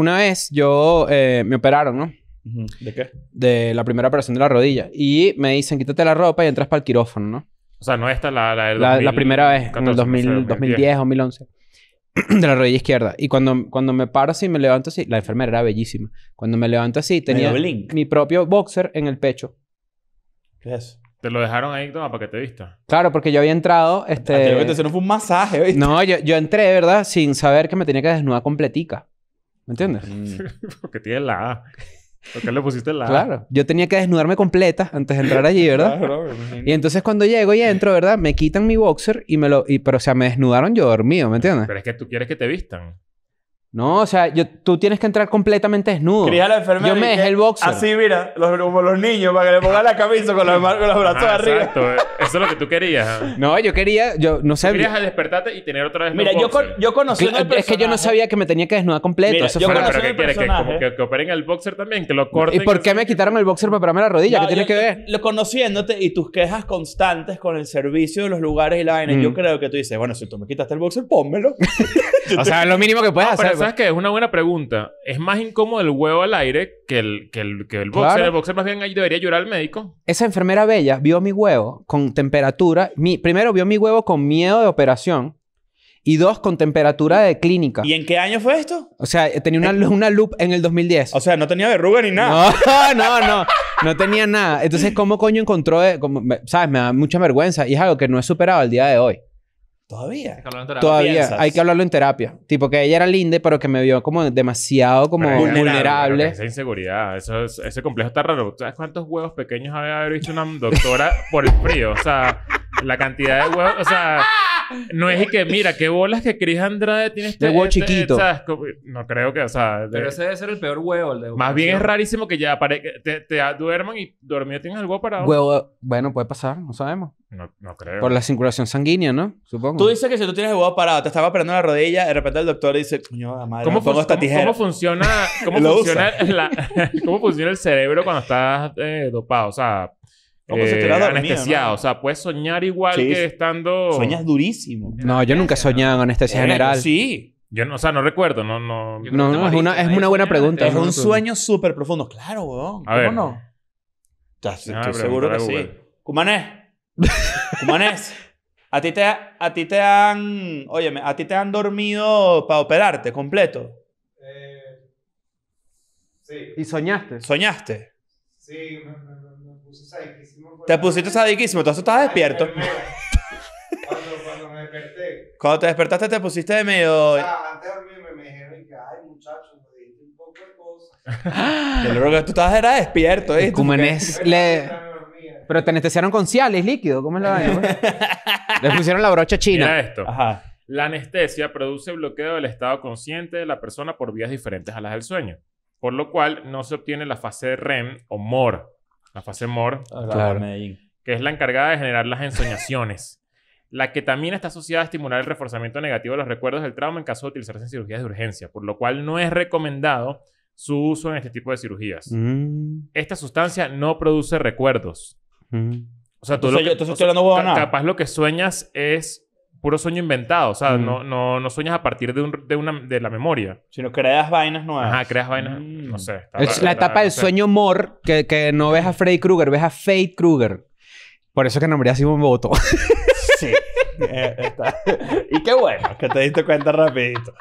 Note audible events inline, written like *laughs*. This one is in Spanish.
Una vez yo eh, me operaron, ¿no? ¿De qué? De la primera operación de la rodilla. Y me dicen, quítate la ropa y entras para el quirófano, ¿no? O sea, no esta, la, la, del la, la primera vez, en el 2010, o 2011 *clears throat* de la rodilla izquierda. Y cuando, cuando me paro así, me levanto así, la enfermera era bellísima. Cuando me levanto así, tenía mi propio boxer en el pecho. ¿Qué es? Te lo dejaron ahí toma, para que te vista? Claro, porque yo había entrado. Este... no fue un masaje, ¿viste? No, yo, yo entré, ¿verdad? Sin saber que me tenía que desnudar completica. ¿Me entiendes? Mm. *laughs* Porque tiene la A. qué le pusiste la A. Claro. Yo tenía que desnudarme completa antes de entrar allí, *laughs* ¿verdad? claro, y entonces cuando llego y entro, ¿verdad? Me quitan mi boxer y me lo... pero, o sea, me desnudaron yo dormido, ¿me entiendes? Pero es que tú quieres que te vistan. No, o sea, yo, tú tienes que entrar completamente desnudo. la enfermera. Yo me dejé el boxer. Así, mira, los, como los niños, para que le pongan la camisa con los, brazos ah, arriba. Eh. Eso es lo que tú querías. No, yo quería, yo no sabía. Querías despertarte y tener otra vez. Mira, yo, yo conocí Es que yo no sabía que me tenía que desnudar completo. Eso yo fue- Pero, ¿qué Que, que, operen el boxer también, que lo corten. ¿Y por qué me quitaron el boxer para operarme la rodilla? ¿Qué tiene que ver? Lo conociéndote y tus quejas constantes con el servicio de los lugares y la vaina, yo mm. creo que tú dices, bueno, si tú me quitaste el boxer, pónmelo. *laughs* O sea, lo mínimo que puedes ah, hacer. Pero pues. ¿sabes que Es una buena pregunta. Es más incómodo el huevo al aire que el, que el, que boxer. El boxer más bien ahí debería llorar al médico. Esa enfermera bella vio mi huevo con temperatura. Mi, primero vio mi huevo con miedo de operación. Y dos, con temperatura de clínica. ¿Y en qué año fue esto? O sea, eh, tenía una, una loop en el 2010. O sea, no tenía verruga ni nada. No, *laughs* no, no. No tenía nada. Entonces, ¿cómo coño encontró? Eh, ¿Sabes? Me da mucha vergüenza. Y es algo que no he superado al día de hoy. Todavía. Todavía hay que hablarlo en terapia. Tipo que ella era linda, pero que me vio como demasiado como vulnerable. Esa inseguridad, eso ese complejo está raro. ¿Sabes cuántos huevos pequeños había haber visto una doctora por el frío? O sea, la cantidad de huevos, o sea, no es que, mira, qué bolas que Chris Andrade tiene este... De huevo este, chiquito. No creo que, o sea... De, Pero ese debe ser el peor huevo. más bien es rarísimo que ya te, te duerman y dormido tienes el huevo parado. Huevo, bueno, puede pasar, no sabemos. No, no creo. Por la circulación sanguínea, ¿no? Supongo. Tú dices que si tú tienes el huevo parado, te estaba operando la rodilla, de repente el doctor dice, coño, la madre, ¿Cómo, pongo esta tijera. ¿Cómo funciona, *laughs* cómo funciona, *laughs* cómo funciona el cerebro cuando estás eh, dopado? O sea... Pues, este eh, anestesiado. O sea, puedes soñar igual que estando. Sueñas durísimo. No, yo nunca he soñado en anestesia general. Sí. Yo o sea, no recuerdo, no, no. es, una, es una buena pregunta. Es un sueño súper profundo. Claro, weón. ¿Cómo no? Ah, estoy seguro que sí. Cumanés. *laughs* Cumanés. A ti, te, a ti te han. Óyeme, a ti te han dormido para operarte completo. Eh, sí. ¿Y soñaste? ¿Soñaste? Sí, te pusiste sadiquísimo, entonces estabas despierto. Cuando, desperté. te despertaste te pusiste de medio... antes de dormirme me dijeron que, ay muchachos, me dijiste un poco de cosas. Yo *laughs* creo que tú estabas era despierto, ¿eh? Como en Pero te anestesiaron con ciales líquido, ¿cómo es la vaina? Pues? *laughs* Le pusieron la brocha china. Mira esto. Ajá. La anestesia produce bloqueo del estado consciente de la persona por vías diferentes a las del sueño, por lo cual no se obtiene la fase de REM o MOR, la fase MOR, que es la encargada de generar las ensoñaciones, *laughs* la que también está asociada a estimular el reforzamiento negativo de los recuerdos del trauma en caso de utilizarse en cirugías de urgencia, por lo cual no es recomendado su uso en este tipo de cirugías. Mm. Esta sustancia no produce recuerdos. Mm. O sea, tú lo que, nada. capaz lo que sueñas es puro sueño inventado. O sea, no, no, sueñas a partir de, una, de la memoria. Sino creas vainas nuevas. Ajá, creas vainas. Mm. No sé. es la etapa del sueño mor que, no ves a Freddy Krueger, ves a Fate Krueger. Por eso que nombré a un voto. sí. Eh, *laughs* y qué bueno que te diste cuenta rapidito.